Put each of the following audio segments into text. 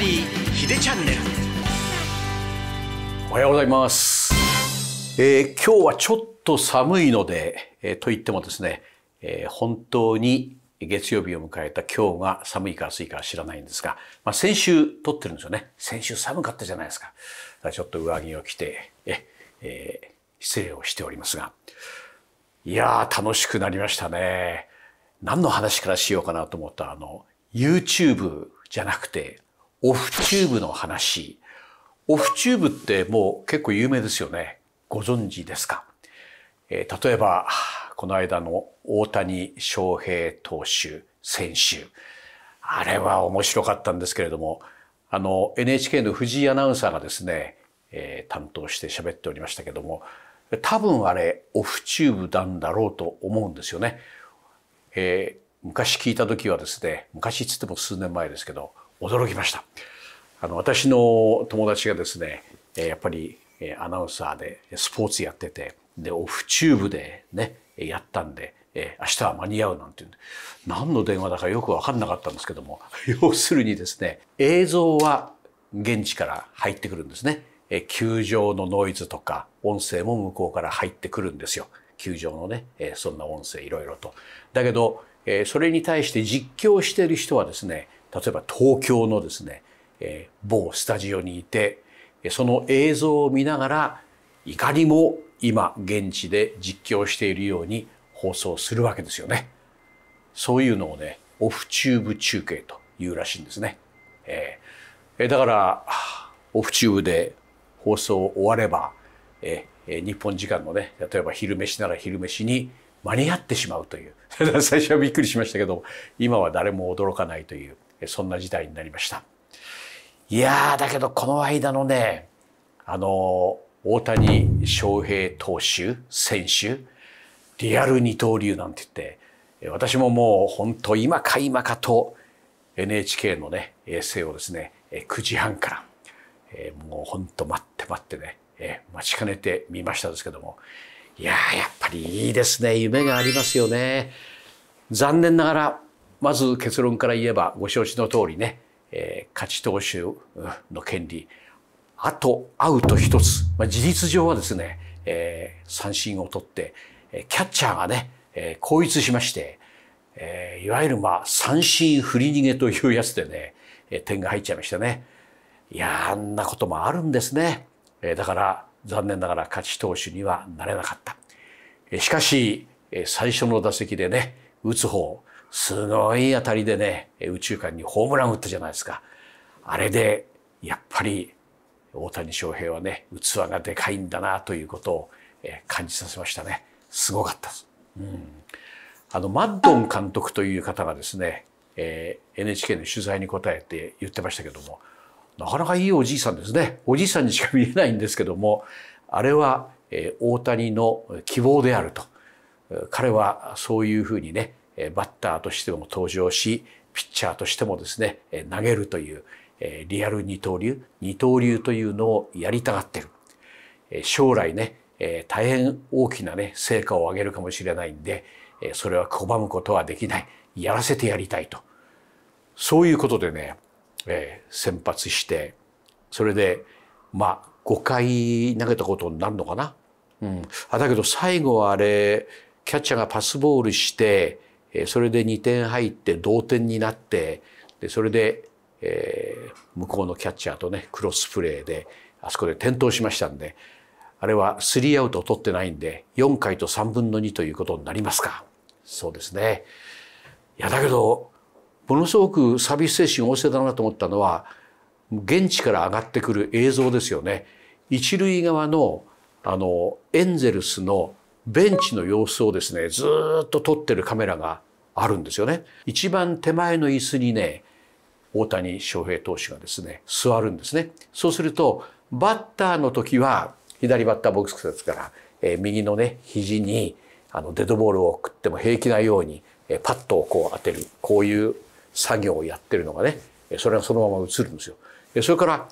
リーヒデチャンネルおはようございます、えー、今日はちょっと寒いので、えー、と言ってもですね、えー、本当に月曜日を迎えた今日が寒いか暑いか知らないんですが、まあ、先週撮ってるんですよね先週寒かったじゃないですかちょっと上着を着てえ、えー、失礼をしておりますがいやー楽しくなりましたね何の話からしようかなと思ったあの YouTube じゃなくてオフチューブの話。オフチューブってもう結構有名ですよね。ご存知ですか、えー、例えば、この間の大谷翔平投手選手。あれは面白かったんですけれども、あの NHK の藤井アナウンサーがですね、えー、担当して喋っておりましたけども、多分あれオフチューブなんだろうと思うんですよね。えー、昔聞いた時はですね、昔っつっても数年前ですけど、驚きましたあの私の友達がですねやっぱりアナウンサーでスポーツやっててでオフチューブでねやったんで明日は間に合うなんてう。何の電話だかよく分かんなかったんですけども 要するにですね映像は現地から入ってくるんですね球場のノイズとか音声も向こうから入ってくるんですよ球場のねそんな音声いろいろと。だけどそれに対して実況してる人はですね例えば東京のですね、えー、某スタジオにいてその映像を見ながらいかにも今現地で実況しているように放送するわけですよね。そういうのをねオフチューブ中継というらしいんですね。えー、だからオフチューブで放送終われば、えー、日本時間のね例えば昼飯なら昼飯に間に合ってしまうという 最初はびっくりしましたけど今は誰も驚かないという。そんな事態になりましたいやだけどこの間のねあの大谷翔平投手選手リアル二刀流なんて言って私ももう本当今か今かと NHK のね衛星をですね9時半から、えもう本当待って待ってね、え待ちかねてみましたですけどもいややっぱりいいですね夢がありますよね残念ながらまず結論から言えばご承知の通りね、えー、勝ち投手の権利あとアウト一つ、まあ、事実上はですね、えー、三振を取ってキャッチャーがね、えー、後逸しまして、えー、いわゆるまあ三振振り逃げというやつでね、えー、点が入っちゃいましたね。いやあんなこともあるんですね。えー、だから残念ながら勝ち投手にはなれなかった。えー、しかし、えー、最初の打席でね打つ方すごい当たりでね、宇宙間にホームラン打ったじゃないですか。あれで、やっぱり大谷翔平はね、器がでかいんだなということを感じさせましたね。すごかったです。うん、あの、マッドン監督という方がですね、えー、NHK の取材に答えて言ってましたけども、なかなかいいおじいさんですね。おじいさんにしか見えないんですけども、あれは、えー、大谷の希望であると。彼はそういうふうにね、バッターとしても登場しピッチャーとしてもですね投げるというリアル二刀流二刀流というのをやりたがってる将来ね大変大きなね成果を上げるかもしれないんでそれは拒むことはできないやらせてやりたいとそういうことでね、え先発してそれでまあ5回投げたことになるのかな。うん、あだけど最後はあれキャッチャーがパスボールしてえそれで2点入って同点になってでそれで、え向こうのキャッチャーとねクロスプレーであそこで転倒しましたんであれは3アウトを取ってないんで4回と3分の2ということになりますかそうですね。いやだけどものすごくサービス精神旺盛だなと思ったのは現地から上がってくる映像ですよね。一塁側のあのエンゼルスのベンチの様子をですねずっと撮ってるカメラがあるんですよね。一番手前の椅子にね大谷翔平投手がですね座るんですね。そうするとバッターの時は左バッターボックスですから、えー、右のね肘にあのデッドボールを送っても平気なように、えー、パッとこう当てるこういう作業をやってるのがねそれがそのまま映るんですよ。それから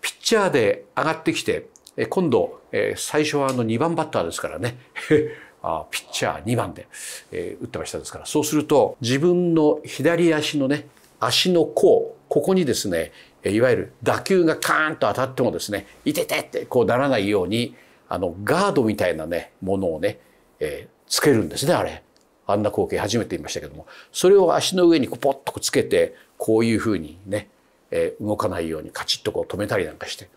ピッチャーで上がってきてえ今度、え最初はあの2番バッターですからね あピッチャー2番で、え打ってましたですからそうすると自分の左足のね足の甲ここにですねいわゆる打球がカーンと当たってもですね「いてて!」ってこうならないようにあのガードみたいなねものをね、えー、つけるんですねあれ。あんな光景初めて見ましたけどもそれを足の上にこうポッとつけてこういうふうにね、えー、動かないようにカチッとこう止めたりなんかして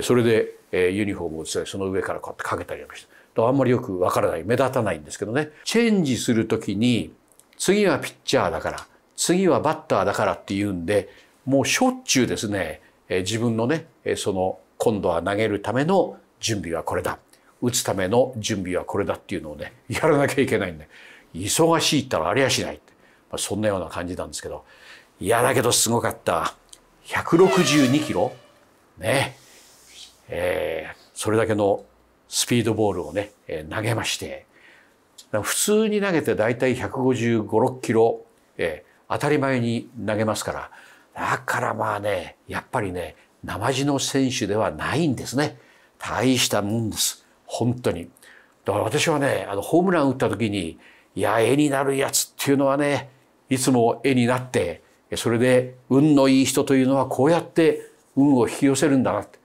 それで、えー、ユニフォームを打つ、その上からこうやってかけたりました。あんまりよくわからない目立たないんですけどねチェンジするときに次はピッチャーだから次はバッターだからっていうんでもうしょっちゅうですね、えー、自分のね、えー、その今度は投げるための準備はこれだ打つための準備はこれだっていうのをねやらなきゃいけないんで忙しいったらありゃしないって、まあ、そんなような感じなんですけどいやだけどすごかった162キロねえー、それだけのスピードボールをね、えー、投げまして普通に投げて大体155、6キロ、えー、当たり前に投げますからだからまあねやっぱりね生地の選手ではないんですね大したもんです本当にだから私はねあのホームラン打った時にいや絵になるやつっていうのはねいつも絵になってそれで運のいい人というのはこうやって運を引き寄せるんだなって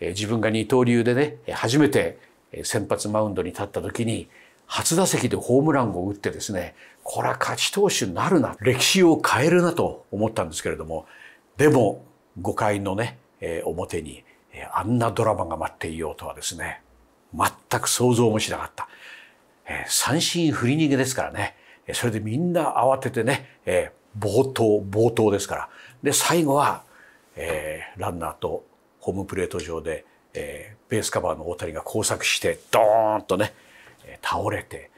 自分が二刀流でね初めて先発マウンドに立った時に初打席でホームランを打ってですねこれは勝ち投手になるな歴史を変えるなと思ったんですけれどもでも5回のね表にあんなドラマが待っていようとはですね全く想像もしなかった、え三振振り逃げですからねそれでみんな慌ててね、え冒頭冒頭ですからで最後は、えー、ランナーとホームプレート上で、えー、ベースカバーの大谷が交錯してドーンとね倒れて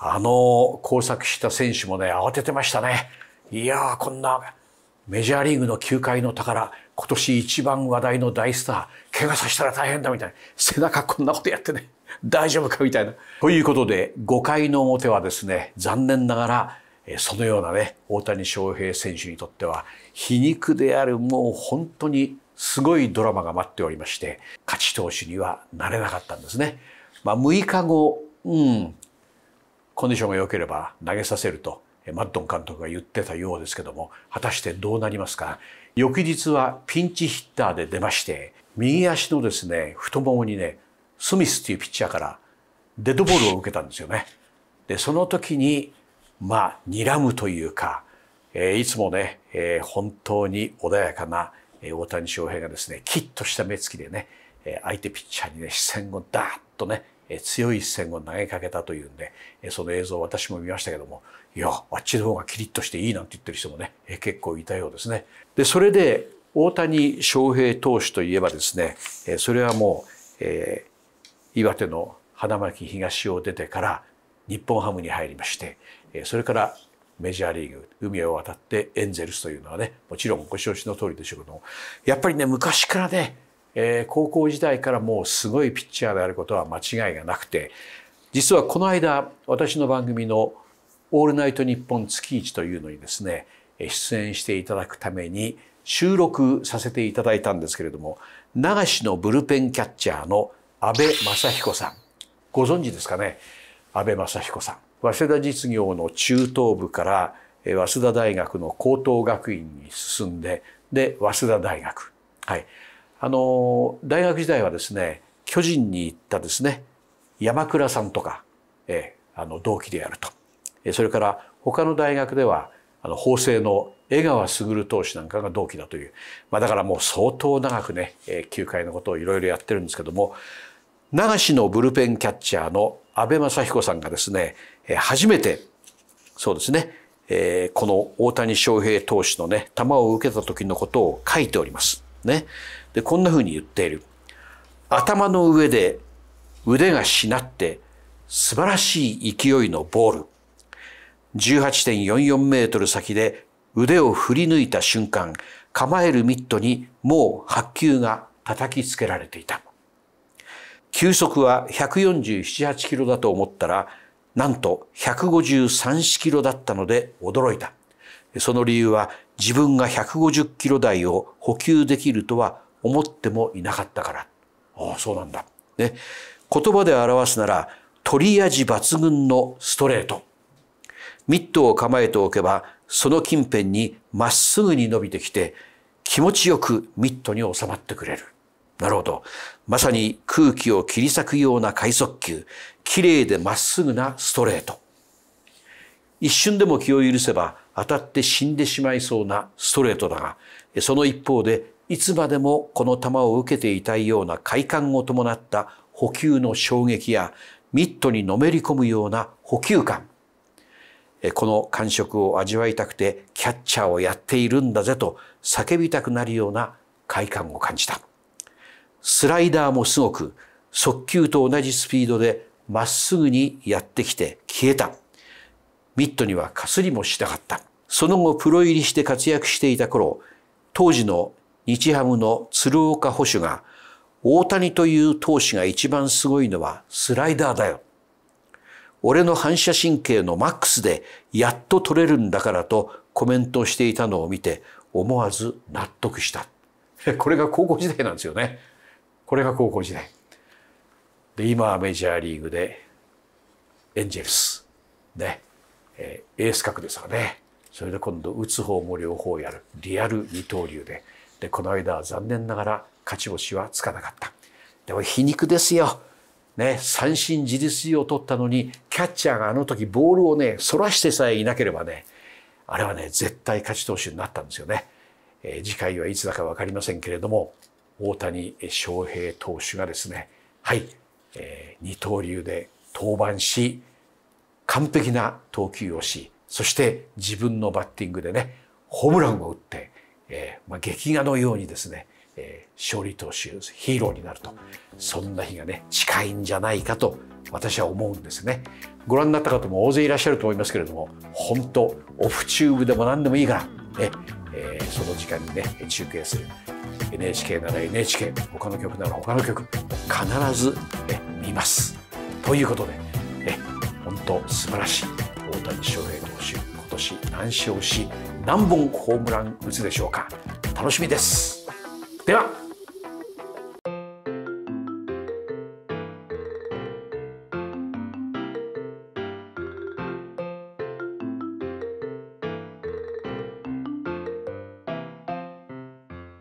あの交錯した選手もね慌ててましたね。いやーこんなメジャーリーグの球界の宝今年一番話題の大スター怪我させたら大変だみたいな背中こんなことやってね大丈夫かみたいな。ということで5回の表はですね残念ながらそのようなね大谷翔平選手にとっては皮肉であるもう本当にすごいドラマが待っておりまして勝ち投手にはなれなかったんですね。まあ、6日後、うん、コンディションが良ければ投げさせるとマッドン監督が言ってたようですけども果たしてどうなりますか翌日はピンチヒッターで出まして右足のですね太ももにねスミスっていうピッチャーからデッドボールを受けたんですよね。でその時にまあ睨むというか、えー、いつもね、えー、本当に穏やかな大谷翔平がですね、きっとした目つきでね、相手ピッチャーにね、視線をダーッとね、強い一戦を投げかけたというんで、その映像を私も見ましたけども、いや、あっちの方がキリッとしていいなんて言ってる人もね、結構いたようですね。で、それで大谷翔平投手といえばですね、それはもう、えー、岩手の花巻東を出てから日本ハムに入りまして、それからメジャーリーグ海を渡ってエンゼルスというのはねもちろんご承知の通りでしょうけどもやっぱりね昔からね、えー、高校時代からもうすごいピッチャーであることは間違いがなくて実はこの間私の番組の「オールナイトニッポン月一」というのにですね出演していただくために収録させていただいたんですけれども流しのブルペンキャッチャーの阿部正彦さんご存知ですかね阿部正彦さん早稲田実業の中等部から早稲田大学の高等学院に進んでで早稲田大学、はい、あの大学時代はですね巨人に行ったですね山倉さんとか、えー、あの同期でやると、えー、それから他の大学ではあの法政の江川卓投手なんかが同期だという、まあ、だからもう相当長くね、えー、球界のことをいろいろやってるんですけども流しのブルペンキャッチャーの阿部正彦さんがですね初めて、そうですね、えこの大谷翔平投手のね、球を受けた時のことを書いております。ね。で、こんな風に言っている。頭の上で腕がしなって素晴らしい勢いのボール。18.44メートル先で腕を振り抜いた瞬間、構えるミットにもう白球が叩きつけられていた。球速は147、8キロだと思ったら、なんと153式キロだったので驚いた。その理由は自分が150キロ台を補給できるとは思ってもいなかったから。ああ、そうなんだ。ね。言葉で表すなら、取り味抜群のストレート。ミットを構えておけば、その近辺にまっすぐに伸びてきて、気持ちよくミットに収まってくれる。なるほど。まさに空気を切り裂くような快速球。綺麗でまっすぐなストレート。一瞬でも気を許せば当たって死んでしまいそうなストレートだが、その一方でいつまでもこの球を受けていたいような快感を伴った補給の衝撃やミットにのめり込むような補給感。この感触を味わいたくてキャッチャーをやっているんだぜと叫びたくなるような快感を感じた。スライダーもすごく速球と同じスピードでまっすぐにやってきて消えた。ミットにはかすりもしなかった。その後プロ入りして活躍していた頃、当時の日ハムの鶴岡保守が大谷という投手が一番すごいのはスライダーだよ。俺の反射神経のマックスでやっと取れるんだからとコメントしていたのを見て思わず納得した。これが高校時代なんですよね。これが高校時代で今はメジャーリーグでエンジェルスね、えー、エース格ですからねそれで今度打つ方も両方やるリアル二刀流ででこの間は残念ながら勝ち星はつかなかったでも皮肉ですよね、三振自立を取ったのにキャッチャーがあの時ボールをね反らしてさえいなければねあれはね絶対勝ち投手になったんですよね、えー、次回はいつだか分かりませんけれども大谷翔平投手がですねはい、えー、二刀流で登板し完璧な投球をしそして自分のバッティングでねホームランを打って、えーまあ、劇画のようにですね、えー、勝利投手ヒーローになるとそんな日がね近いんじゃないかと私は思うんですねご覧になった方も大勢いらっしゃると思いますけれども本当オフチューブでも何でもいいからね、えー、その時間にね中継する。NHK なら NHK 他の曲なら他の曲必ずえ見ます。ということでえ本当素晴らしい大谷翔平投手今年何勝し何本ホームラン打つでしょうか楽しみです。では